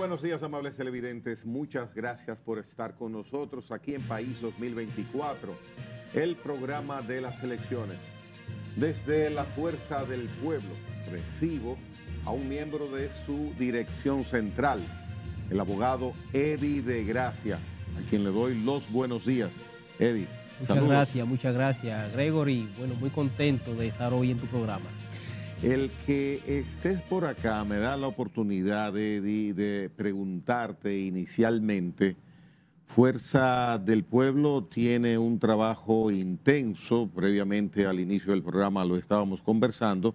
buenos días, amables televidentes. Muchas gracias por estar con nosotros aquí en País 2024, el programa de las elecciones. Desde la Fuerza del Pueblo recibo a un miembro de su dirección central, el abogado Eddie de Gracia, a quien le doy los buenos días. Eddie. Muchas gracias, muchas gracias, Gregory. Bueno, muy contento de estar hoy en tu programa. El que estés por acá me da la oportunidad de, preguntarte inicialmente. Fuerza del Pueblo tiene un trabajo intenso, previamente al inicio del programa lo estábamos conversando,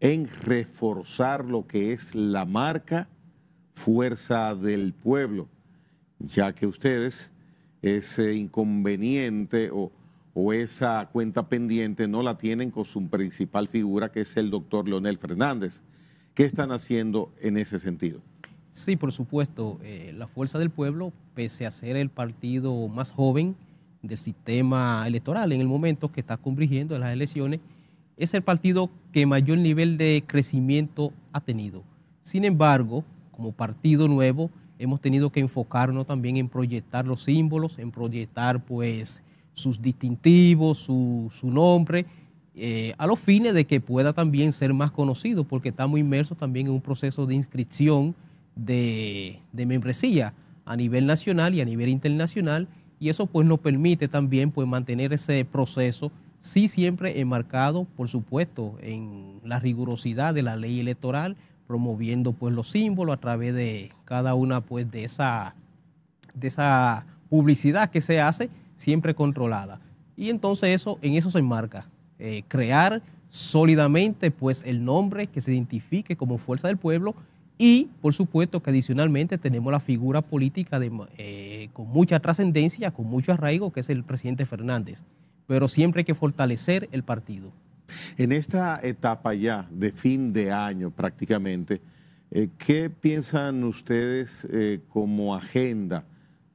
en reforzar lo que es la marca Fuerza del Pueblo, ya que ustedes ese inconveniente o o esa cuenta pendiente no la tienen con su principal figura, que es el doctor Leonel Fernández. ¿Qué están haciendo en ese sentido? Sí, por supuesto. Eh, la Fuerza del Pueblo, pese a ser el partido más joven del sistema electoral en el momento que está cumpliendo las elecciones, es el partido que mayor nivel de crecimiento ha tenido. Sin embargo, como partido nuevo, hemos tenido que enfocarnos también en proyectar los símbolos, en proyectar pues sus distintivos, su, nombre, eh, a los fines de que pueda también ser más conocido, porque estamos inmersos también en un proceso de inscripción de, membresía a nivel nacional y a nivel internacional, y eso pues nos permite también pues mantener ese proceso, sí siempre enmarcado, por supuesto, en la rigurosidad de la ley electoral, promoviendo pues los símbolos a través de cada una pues de esa, de esa publicidad que se hace siempre controlada. Y entonces eso, en eso se enmarca, eh, crear sólidamente pues el nombre que se identifique como Fuerza del Pueblo y por supuesto que adicionalmente tenemos la figura política eh, con mucha trascendencia, con mucho arraigo, que es el presidente Fernández. Pero siempre hay que fortalecer el partido. En esta etapa ya de fin de año prácticamente, eh, ¿qué piensan ustedes como agenda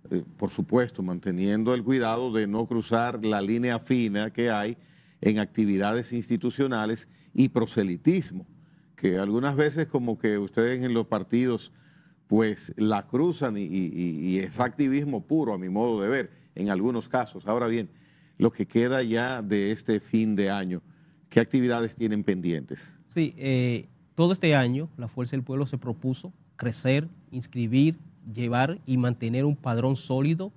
eh, por supuesto, manteniendo el cuidado de no cruzar la línea fina que hay en actividades institucionales y proselitismo, que algunas veces como que ustedes en los partidos pues la cruzan y, es activismo puro a mi modo de ver, en algunos casos. Ahora bien, lo que queda ya de este fin de año, ¿qué actividades tienen pendientes? Sí, eh, todo este año la Fuerza del Pueblo se propuso crecer, inscribir llevar y mantener un padrón sólido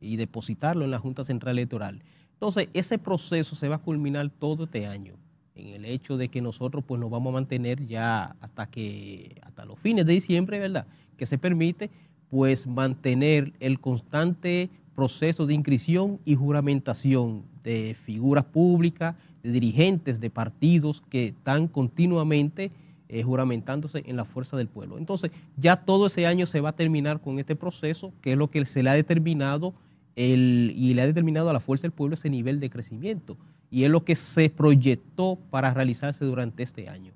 y depositarlo en la Junta Central Electoral. Entonces, ese proceso se va a culminar todo este año, en el hecho de que nosotros pues, nos vamos a mantener ya hasta, que, hasta los fines de diciembre, ¿verdad? Que se permite pues mantener el constante proceso de inscripción y juramentación de figuras públicas, de dirigentes de partidos que están continuamente eh, juramentándose en la fuerza del pueblo. Entonces, ya todo ese año se va a terminar con este proceso, que es lo que se le ha determinado y le ha determinado a la fuerza del pueblo ese nivel de crecimiento. Y es lo que se proyectó para realizarse durante este año.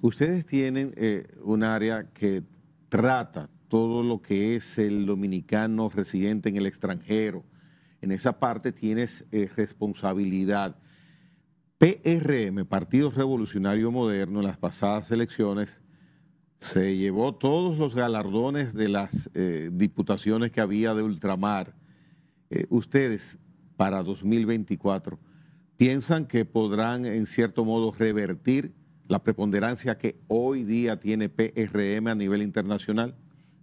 Ustedes tienen eh, un área que trata todo lo que es el dominicano residente en el extranjero. En esa parte tienes eh, responsabilidad. PRM, Partido Revolucionario Moderno, en las pasadas elecciones se llevó todos los galardones de las eh, diputaciones que había de ultramar. Eh, ustedes, para 2024, ¿piensan que podrán, en cierto modo, revertir la preponderancia que hoy día tiene PRM a nivel internacional?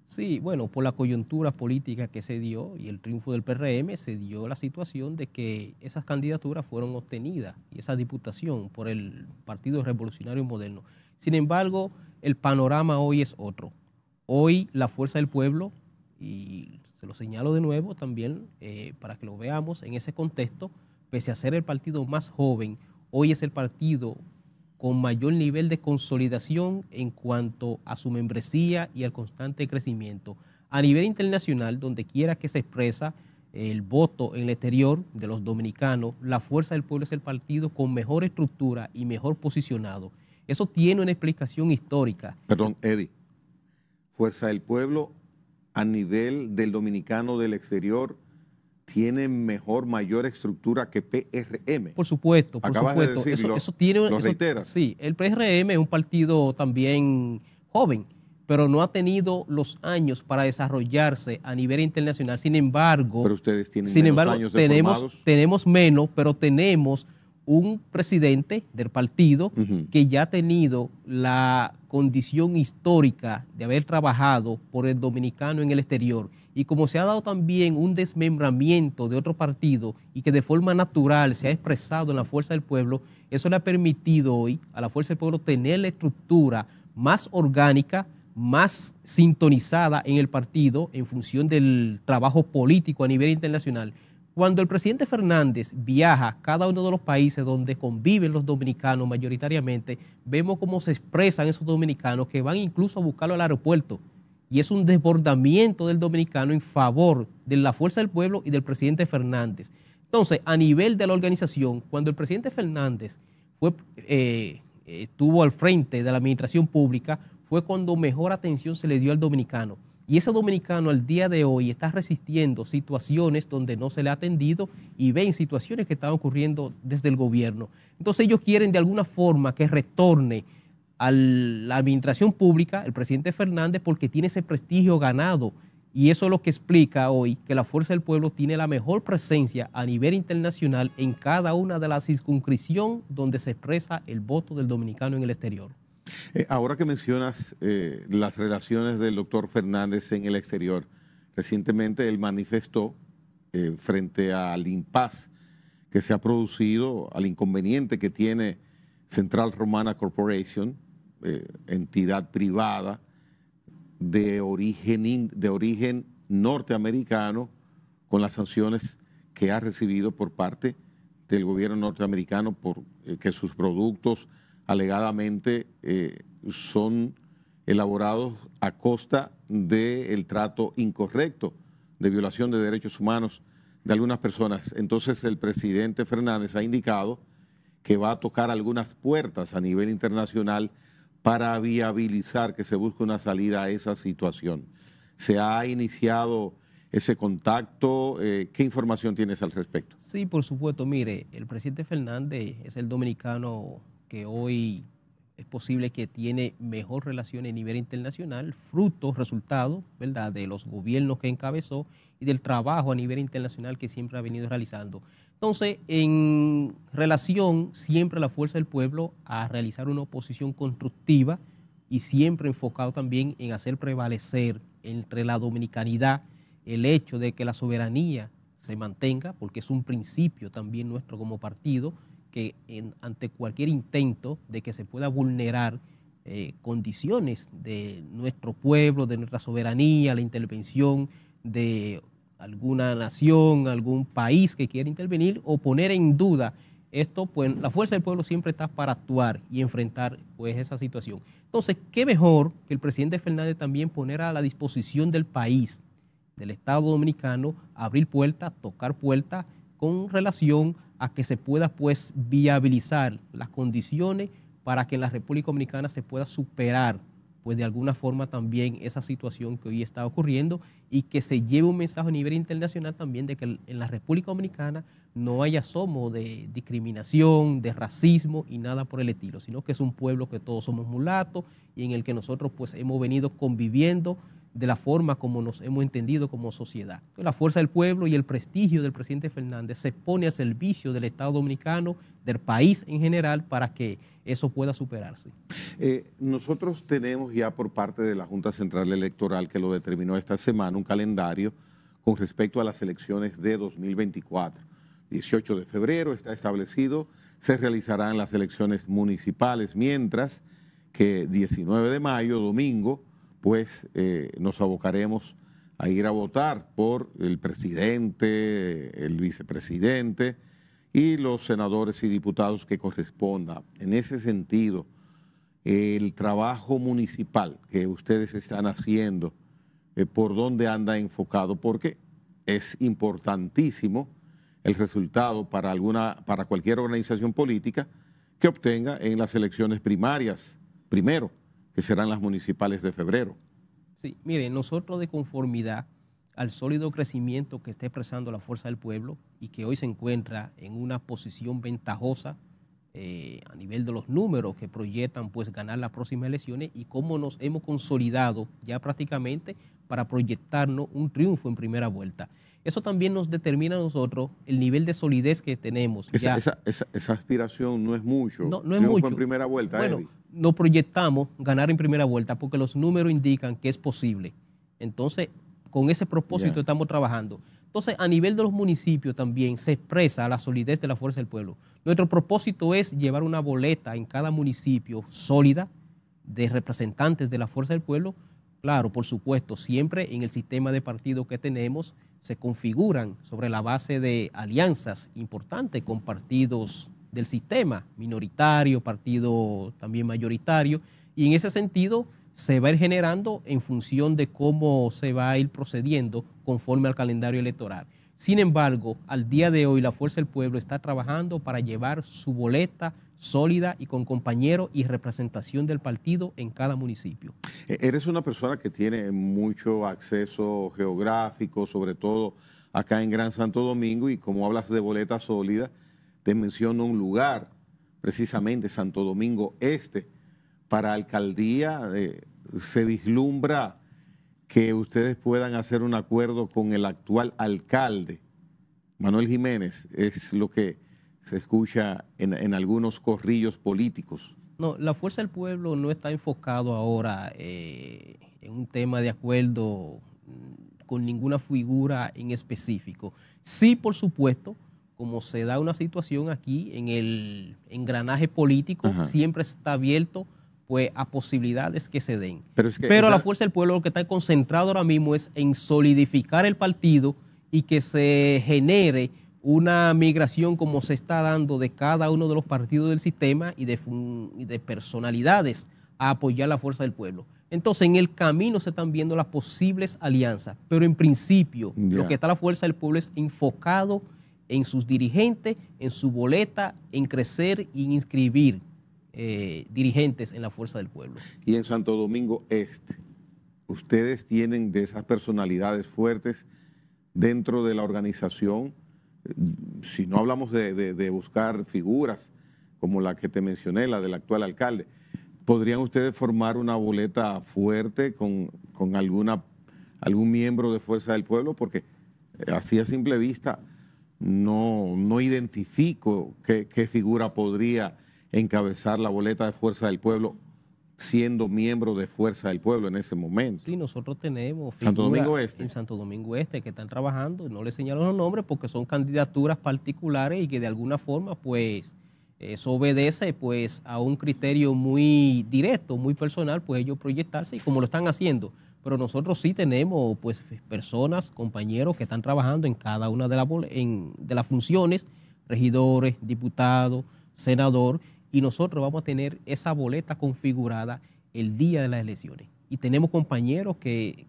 Sí, bueno, por la coyuntura política que se dio y el triunfo del PRM, se dio la situación de que esas candidaturas fueron obtenidas y esa diputación por el Partido Revolucionario Moderno. Sin embargo, el panorama hoy es otro. Hoy la fuerza del pueblo, y se lo señalo de nuevo también eh, para que lo veamos en ese contexto, pese a ser el partido más joven, hoy es el partido con mayor nivel de consolidación en cuanto a su membresía y al constante crecimiento. A nivel internacional, donde quiera que se expresa el voto en el exterior de los dominicanos, la fuerza del pueblo es el partido con mejor estructura y mejor posicionado. Eso tiene una explicación histórica. Perdón, Eddie. Fuerza del pueblo a nivel del dominicano del exterior tiene mejor, mayor estructura que PRM. Por supuesto, por supuesto. eso, tiene, sí, el PRM es un partido también joven, pero no ha tenido los años para desarrollarse a nivel internacional. Sin embargo, pero ustedes tienen sin embargo, tenemos, tenemos menos, pero tenemos un presidente del partido que ya ha tenido la condición histórica de haber trabajado por el dominicano en el exterior y como se ha dado también un desmembramiento de otro partido y que de forma natural se ha expresado en la fuerza del pueblo, eso le ha permitido hoy a la fuerza del pueblo tener la estructura más orgánica, más sintonizada en el partido en función del trabajo político a nivel internacional cuando el presidente Fernández viaja a cada uno de los países donde conviven los dominicanos mayoritariamente, vemos cómo se expresan esos dominicanos que van incluso a buscarlo al aeropuerto. Y es un desbordamiento del dominicano en favor de la fuerza del pueblo y del presidente Fernández. Entonces, a nivel de la organización, cuando el presidente Fernández eh, estuvo al frente de la administración pública, fue cuando mejor atención se le dio al dominicano. Y ese dominicano al día de hoy está resistiendo situaciones donde no se le ha atendido y ven situaciones que están ocurriendo desde el gobierno. Entonces ellos quieren de alguna forma que retorne a la administración pública el presidente Fernández porque tiene ese prestigio ganado. Y eso es lo que explica hoy que la Fuerza del Pueblo tiene la mejor presencia a nivel internacional en cada una de las circunscripciones donde se expresa el voto del dominicano en el exterior. Eh, ahora que mencionas eh, las relaciones del doctor Fernández en el exterior, recientemente él manifestó eh, frente al impas que se ha producido, al inconveniente que tiene Central Romana Corporation, entidad privada de origen, de origen norteamericano, con las sanciones que ha recibido por parte del gobierno norteamericano por que sus productos alegadamente eh, son elaborados a costa del trato incorrecto de violación de derechos humanos de algunas personas. Entonces el presidente Fernández ha indicado que va a tocar algunas puertas a nivel internacional para viabilizar que se busque una salida a esa situación. ¿Se ha iniciado ese contacto? Eh, ¿Qué información tienes al respecto? Sí, por supuesto. Mire, el presidente Fernández es el dominicano que hoy es posible que tiene mejor relación a nivel internacional, fruto, resultado, ¿verdad?, de los gobiernos que encabezó y del trabajo a nivel internacional que siempre ha venido realizando. Entonces, en relación siempre a la fuerza del pueblo a realizar una oposición constructiva y siempre enfocado también en hacer prevalecer entre la dominicanidad el hecho de que la soberanía se mantenga, porque es un principio también nuestro como partido, ante cualquier intento de que se pueda vulnerar eh, condiciones de nuestro pueblo, de nuestra soberanía, la intervención de alguna nación, algún país que quiera intervenir o poner en duda esto, pues la fuerza del pueblo siempre está para actuar y enfrentar pues esa situación. Entonces, qué mejor que el presidente Fernández también poner a la disposición del país, del Estado dominicano, abrir puertas, tocar puertas con relación a a que se pueda pues viabilizar las condiciones para que en la República Dominicana se pueda superar pues de alguna forma también esa situación que hoy está ocurriendo y que se lleve un mensaje a nivel internacional también de que en la República Dominicana no haya asomo de discriminación, de racismo y nada por el estilo, sino que es un pueblo que todos somos mulatos y en el que nosotros pues hemos venido conviviendo de la forma como nos hemos entendido como sociedad. La fuerza del pueblo y el prestigio del presidente Fernández se pone a servicio del Estado dominicano, del país en general, para que eso pueda superarse. Eh, nosotros tenemos ya por parte de la Junta Central Electoral, que lo determinó esta semana, un calendario con respecto a las elecciones de 2024. 18 de febrero está establecido, se realizarán las elecciones municipales, mientras que 19 de mayo, domingo, pues eh, nos abocaremos a ir a votar por el presidente, el vicepresidente y los senadores y diputados que corresponda. En ese sentido, el trabajo municipal que ustedes están haciendo, eh, por dónde anda enfocado, porque es importantísimo el resultado para, alguna, para cualquier organización política que obtenga en las elecciones primarias, primero, que serán las municipales de febrero. Sí, mire, nosotros de conformidad al sólido crecimiento que está expresando la fuerza del pueblo y que hoy se encuentra en una posición ventajosa eh, a nivel de los números que proyectan pues ganar las próximas elecciones y cómo nos hemos consolidado ya prácticamente para proyectarnos un triunfo en primera vuelta. Eso también nos determina a nosotros el nivel de solidez que tenemos. Esa, aspiración no es mucho. No, es mucho. en primera vuelta, bueno, no proyectamos ganar en primera vuelta porque los números indican que es posible. Entonces, con ese propósito estamos trabajando. Entonces, a nivel de los municipios también se expresa la solidez de la fuerza del pueblo. Nuestro propósito es llevar una boleta en cada municipio sólida de representantes de la fuerza del pueblo. Claro, por supuesto, siempre en el sistema de partido que tenemos se configuran sobre la base de alianzas importantes con partidos del sistema, minoritario, partido también mayoritario, y en ese sentido se va a ir generando en función de cómo se va a ir procediendo conforme al calendario electoral. Sin embargo, al día de hoy la Fuerza del Pueblo está trabajando para llevar su boleta sólida y con compañeros y representación del partido en cada municipio. E-, eres una persona que tiene mucho acceso geográfico, sobre todo acá en Gran Santo Domingo, y como hablas de boleta sólida, te menciono un lugar, precisamente Santo Domingo Este. Para alcaldía eh, se vislumbra que ustedes puedan hacer un acuerdo con el actual alcalde, Manuel Jiménez, es lo que se escucha en, algunos corrillos políticos. No, la Fuerza del Pueblo no está enfocado ahora eh, en un tema de acuerdo mm, con ninguna figura en específico. Sí, por supuesto, como se da una situación aquí en el engranaje político, siempre está abierto pues a posibilidades que se den. Pero, la fuerza del pueblo lo que está concentrado ahora mismo es en solidificar el partido y que se genere una migración como se está dando de cada uno de los partidos del sistema y de, personalidades a apoyar la fuerza del pueblo. Entonces, en el camino se están viendo las posibles alianzas, pero en principio lo que está la fuerza del pueblo es enfocado en sus dirigentes, en su boleta, en crecer y en inscribir eh, dirigentes en la fuerza del pueblo. Y en Santo Domingo Este, ustedes tienen de esas personalidades fuertes dentro de la organización, si no hablamos de, buscar figuras como la que te mencioné, la del actual alcalde, ¿podrían ustedes formar una boleta fuerte con, con alguna, algún miembro de Fuerza del Pueblo? Porque eh, así a simple vista no, no identifico qué, figura podría encabezar la boleta de Fuerza del Pueblo siendo miembro de Fuerza del Pueblo en ese momento. Sí, nosotros tenemos figuras en Santo Domingo Este que están trabajando, no le señalo los nombres porque son candidaturas particulares y que de alguna forma pues eh, eso obedece pues a un criterio muy directo, muy personal, pues ellos proyectarse y como lo están haciendo pero nosotros sí tenemos pues personas, compañeros que están trabajando en cada una de, de las funciones, regidores, diputados, senador, y nosotros vamos a tener esa boleta configurada el día de las elecciones. Y tenemos compañeros que,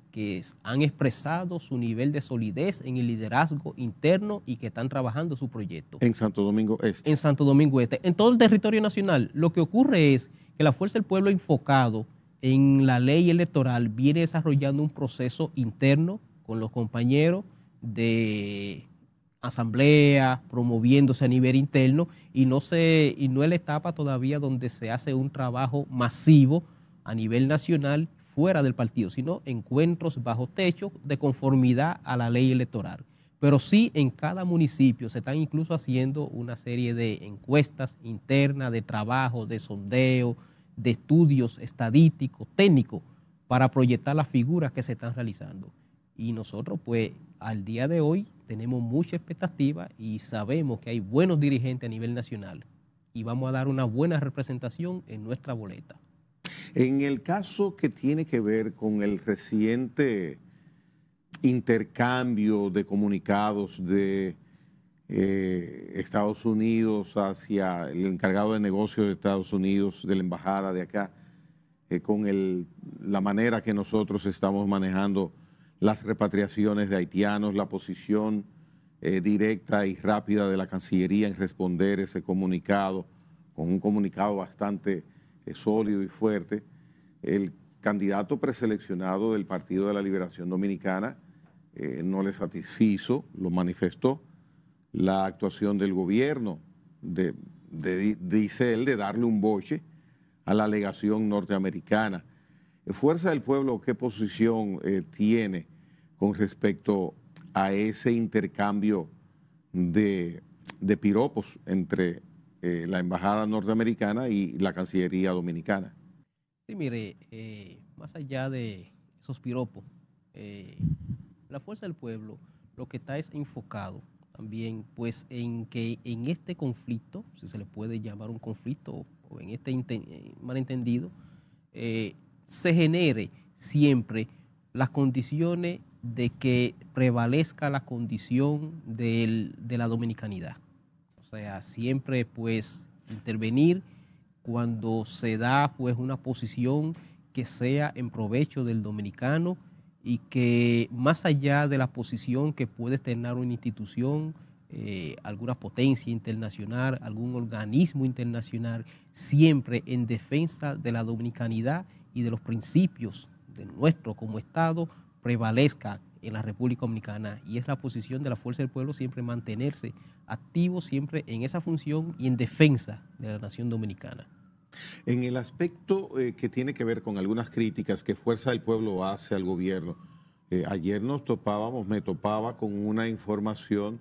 han expresado su nivel de solidez en el liderazgo interno y que están trabajando su proyecto. En Santo Domingo Este. En Santo Domingo Este. En todo el territorio nacional. Lo que ocurre es que la Fuerza del Pueblo enfocado en la ley electoral viene desarrollando un proceso interno con los compañeros de asamblea, promoviéndose a nivel interno y no, se, y no es la etapa todavía donde se hace un trabajo masivo a nivel nacional fuera del partido, sino encuentros bajo techo de conformidad a la ley electoral. Pero sí en cada municipio se están incluso haciendo una serie de encuestas internas, de trabajo, de sondeo, de estudios estadísticos, técnicos, para proyectar las figuras que se están realizando. Y nosotros, pues, al día de hoy tenemos mucha expectativa y sabemos que hay buenos dirigentes a nivel nacional y vamos a dar una buena representación en nuestra boleta. En el caso que tiene que ver con el reciente intercambio de comunicados de eh, Estados Unidos, hacia el encargado de negocios de Estados Unidos, de la embajada de acá, eh, con la manera que nosotros estamos manejando las repatriaciones de haitianos, la posición eh, directa y rápida de la Cancillería en responder ese comunicado, con un comunicado bastante sólido y fuerte. El candidato preseleccionado del Partido de la Liberación Dominicana no le satisfizo, lo manifestó la actuación del gobierno, de, dice él, de darle un boche a la legación norteamericana. Fuerza del Pueblo, ¿qué posición eh, tiene con respecto a ese intercambio de, piropos entre eh, la Embajada norteamericana y la Cancillería dominicana? Sí, mire, eh, más allá de esos piropos, la Fuerza del Pueblo lo que está es enfocado también pues en que en este conflicto, si se le puede llamar un conflicto o en este eh, malentendido, eh, se genere siempre las condiciones de que prevalezca la condición de la dominicanidad. O sea, siempre pues intervenir cuando se da pues una posición que sea en provecho del dominicano y que más allá de la posición que puede tener una institución, eh, alguna potencia internacional, algún organismo internacional, siempre en defensa de la dominicanidad y de los principios de nuestro como Estado prevalezca en la República Dominicana y es la posición de la Fuerza del Pueblo siempre mantenerse activo, siempre en esa función y en defensa de la nación dominicana. En el aspecto eh, que tiene que ver con algunas críticas que Fuerza del Pueblo hace al gobierno, eh, ayer nos topábamos, me topaba con una información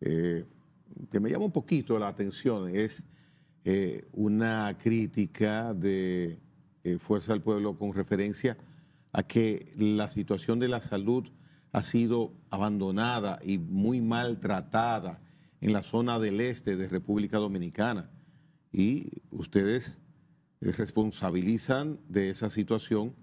eh, que me llama un poquito la atención, es una crítica de Fuerza del Pueblo con referencia a que la situación de la salud ha sido abandonada y muy maltratada en la zona del este de República Dominicana. Y ustedes responsabilizan de esa situación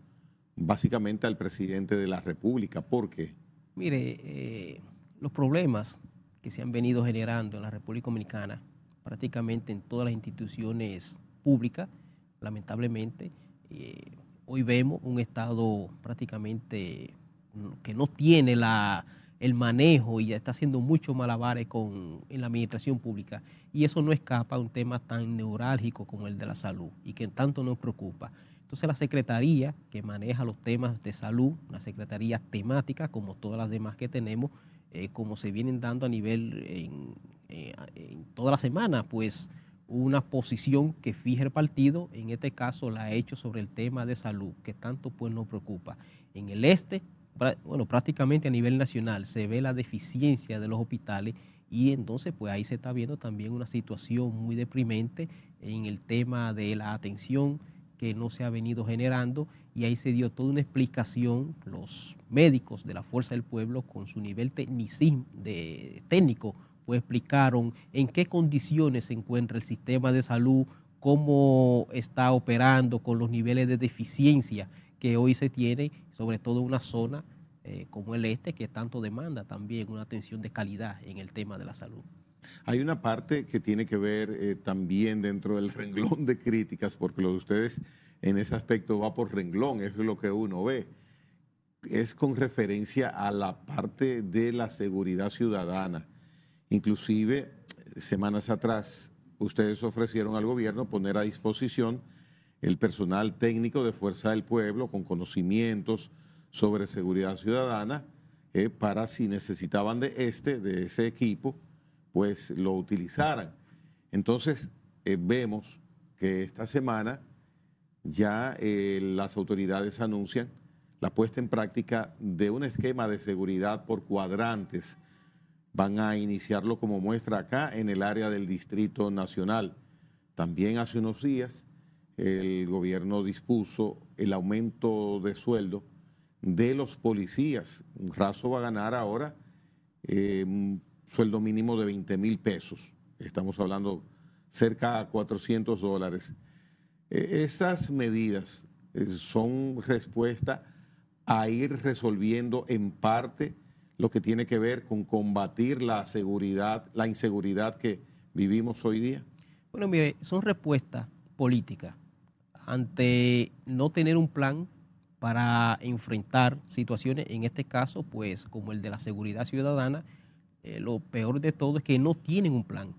básicamente al presidente de la República. ¿Por qué? Mire, eh, los problemas que se han venido generando en la República Dominicana, prácticamente en todas las instituciones públicas, lamentablemente, eh, hoy vemos un Estado prácticamente que no tiene la, el manejo y está haciendo mucho malabares con, en la administración pública. Y eso no escapa a un tema tan neurálgico como el de la salud y que tanto nos preocupa. Entonces la Secretaría que maneja los temas de salud, una Secretaría temática como todas las demás que tenemos, eh, como se vienen dando a nivel en, eh, en toda la semana, pues una posición que fija el partido, en este caso la ha hecho sobre el tema de salud, que tanto pues nos preocupa. En el este bueno, prácticamente a nivel nacional se ve la deficiencia de los hospitales y entonces pues ahí se está viendo también una situación muy deprimente en el tema de la atención que no se ha venido generando y ahí se dio toda una explicación los médicos de la Fuerza del Pueblo con su nivel técnico pues explicaron en qué condiciones se encuentra el sistema de salud, cómo está operando con los niveles de deficiencia que hoy se tiene, sobre todo en una zona eh, como el este, que tanto demanda también una atención de calidad en el tema de la salud. Hay una parte que tiene que ver eh, también dentro del renglón de críticas, porque lo de ustedes en ese aspecto va por renglón, es lo que uno ve. Es con referencia a la parte de la seguridad ciudadana. Inclusive, semanas atrás, ustedes ofrecieron al gobierno poner a disposición el personal técnico de Fuerza del Pueblo con conocimientos sobre seguridad ciudadana eh, para si necesitaban de este, de ese equipo, pues lo utilizaran. Entonces eh, vemos que esta semana ya eh, las autoridades anuncian la puesta en práctica de un esquema de seguridad por cuadrantes. Van a iniciarlo como muestra acá en el área del Distrito Nacional. También hace unos días el gobierno dispuso el aumento de sueldo de los policías. raso va a ganar ahora eh, un sueldo mínimo de 20 mil pesos. Estamos hablando cerca de 400 dólares. E, esas medidas eh, son respuesta a ir resolviendo en parte lo que tiene que ver con combatir la seguridad, la inseguridad que vivimos hoy día. Bueno, mire, son respuestas políticas ante no tener un plan para enfrentar situaciones, en este caso, pues como el de la seguridad ciudadana, eh, lo peor de todo es que no tienen un plan.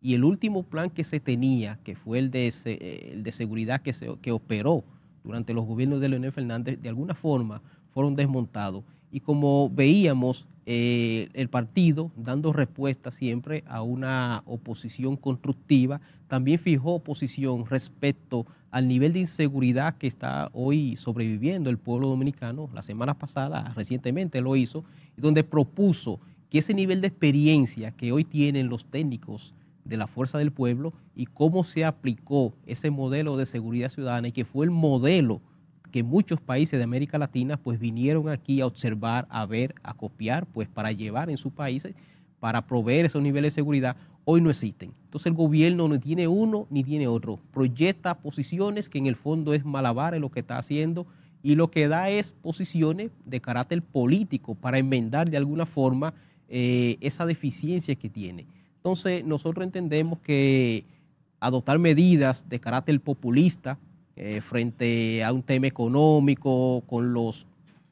Y el último plan que se tenía, que fue el de, ese, eh, de seguridad que, se, que operó durante los gobiernos de Leonel Fernández, de alguna forma fueron desmontados. Y como veíamos, eh, el partido, dando respuesta siempre a una oposición constructiva, también fijó oposición respecto al nivel de inseguridad que está hoy sobreviviendo el pueblo dominicano, la semana pasada recientemente lo hizo, donde propuso que ese nivel de experiencia que hoy tienen los técnicos de la fuerza del pueblo y cómo se aplicó ese modelo de seguridad ciudadana y que fue el modelo que muchos países de América Latina pues vinieron aquí a observar, a ver, a copiar, pues para llevar en sus países para proveer esos niveles de seguridad, hoy no existen. Entonces el gobierno no tiene uno ni tiene otro. Proyecta posiciones que en el fondo es malabar en lo que está haciendo y lo que da es posiciones de carácter político para enmendar de alguna forma eh, esa deficiencia que tiene. Entonces nosotros entendemos que adoptar medidas de carácter populista eh, frente a un tema económico, con los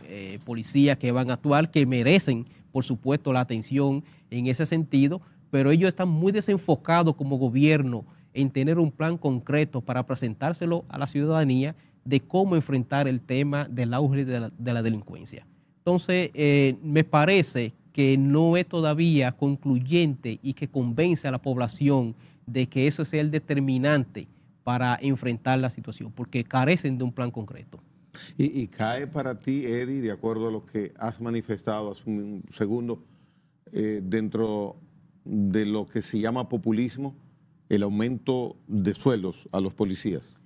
eh, policías que van a actuar, que merecen, por supuesto, la atención en ese sentido, pero ellos están muy desenfocados como gobierno en tener un plan concreto para presentárselo a la ciudadanía de cómo enfrentar el tema del auge de la, delincuencia. Entonces, eh, me parece que no es todavía concluyente y que convence a la población de que eso sea el determinante para enfrentar la situación, porque carecen de un plan concreto. Y, y cae para ti, Eddie, de acuerdo a lo que has manifestado hace un segundo, eh, dentro de lo que se llama populismo el aumento de sueldos a los policías?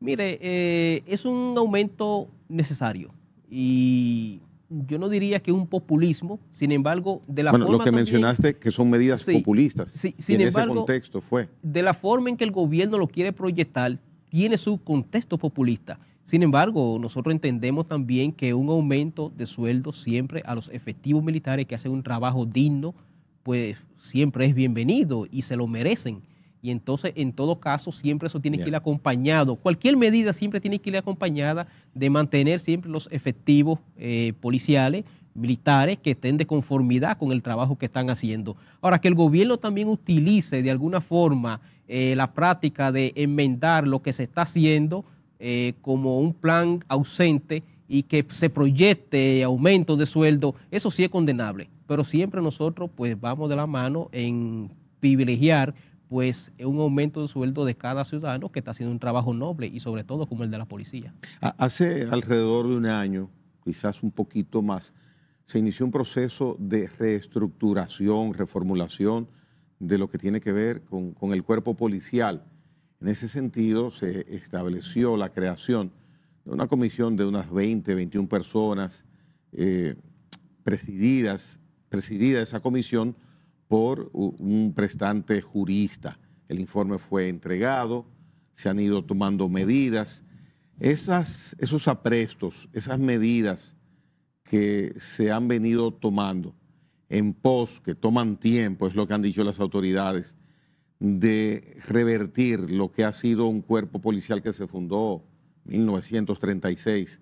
Mire, eh, es un aumento necesario y yo no diría que un populismo, sin embargo, de la bueno, forma... Lo que mencionaste que son medidas populistas. Sí, sin en ese contexto fue. De la forma en que el gobierno lo quiere proyectar, tiene su contexto populista. Sin embargo, nosotros entendemos también que un aumento de sueldo siempre a los efectivos militares que hacen un trabajo digno, pues siempre es bienvenido y se lo merecen. Y entonces, en todo caso, siempre eso tiene que ir acompañado. Cualquier medida siempre tiene que ir acompañada de mantener siempre los efectivos eh, policiales, militares, que estén de conformidad con el trabajo que están haciendo. Ahora, que el gobierno también utilice de alguna forma eh, la práctica de enmendar lo que se está haciendo eh, como un plan ausente y que se proyecte aumento de sueldo, eso sí es condenable. Pero siempre nosotros pues vamos de la mano en privilegiar pues un aumento de sueldo de cada ciudadano que está haciendo un trabajo noble y sobre todo como el de la policía. Hace alrededor de un año, quizás un poquito más, se inició un proceso de reestructuración, reformulación de lo que tiene que ver con, con el cuerpo policial. En ese sentido, se estableció la creación de una comisión de unas 20, 21 personas eh, presididas, presidida esa comisión por un prestante jurista. El informe fue entregado, se han ido tomando medidas. esos aprestos, esas medidas que se han venido tomando en pos, que toman tiempo, es lo que han dicho las autoridades, de revertir lo que ha sido un cuerpo policial que se fundó en 1936,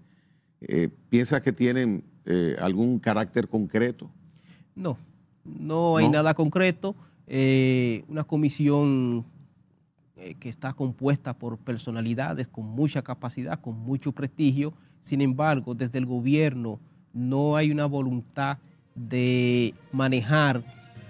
piensa ¿piensas que tienen eh, algún carácter concreto? No, no hay nada concreto. Eh, una comisión eh, que está compuesta por personalidades con mucha capacidad, con mucho prestigio. Sin embargo, desde el gobierno no hay una voluntad de manejar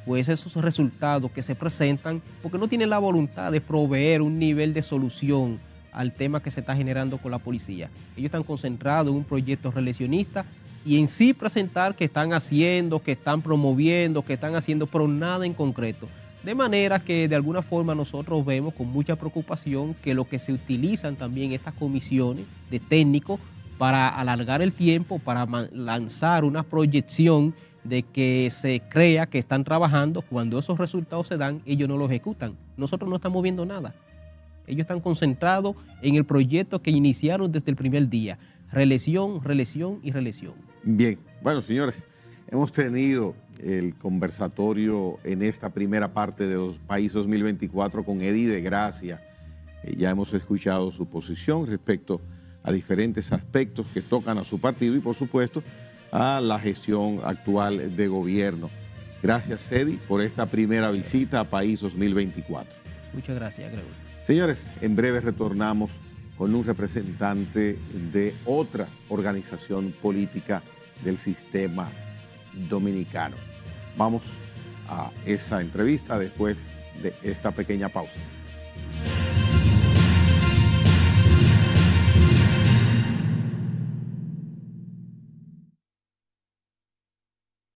pues esos resultados que se presentan porque no tienen la voluntad de proveer un nivel de solución al tema que se está generando con la policía. Ellos están concentrados en un proyecto relacionista y en sí presentar que están haciendo, que están promoviendo, que están haciendo, pero nada en concreto. De manera que de alguna forma nosotros vemos con mucha preocupación que lo que se utilizan también estas comisiones de técnicos para alargar el tiempo, para lanzar una proyección de que se crea que están trabajando, cuando esos resultados se dan, ellos no lo ejecutan. Nosotros no estamos viendo nada. Ellos están concentrados en el proyecto que iniciaron desde el primer día. Reelección, reelección y reelección. Bien, bueno señores, hemos tenido el conversatorio en esta primera parte de los países 2024 con Eddie de Gracia. Eh, ya hemos escuchado su posición respecto a diferentes aspectos que tocan a su partido y por supuesto a la gestión actual de gobierno. Gracias, Cedi, por esta primera visita a País 2024. Muchas gracias, Gregorio. Señores, en breve retornamos con un representante de otra organización política del sistema dominicano. Vamos a esa entrevista después de esta pequeña pausa.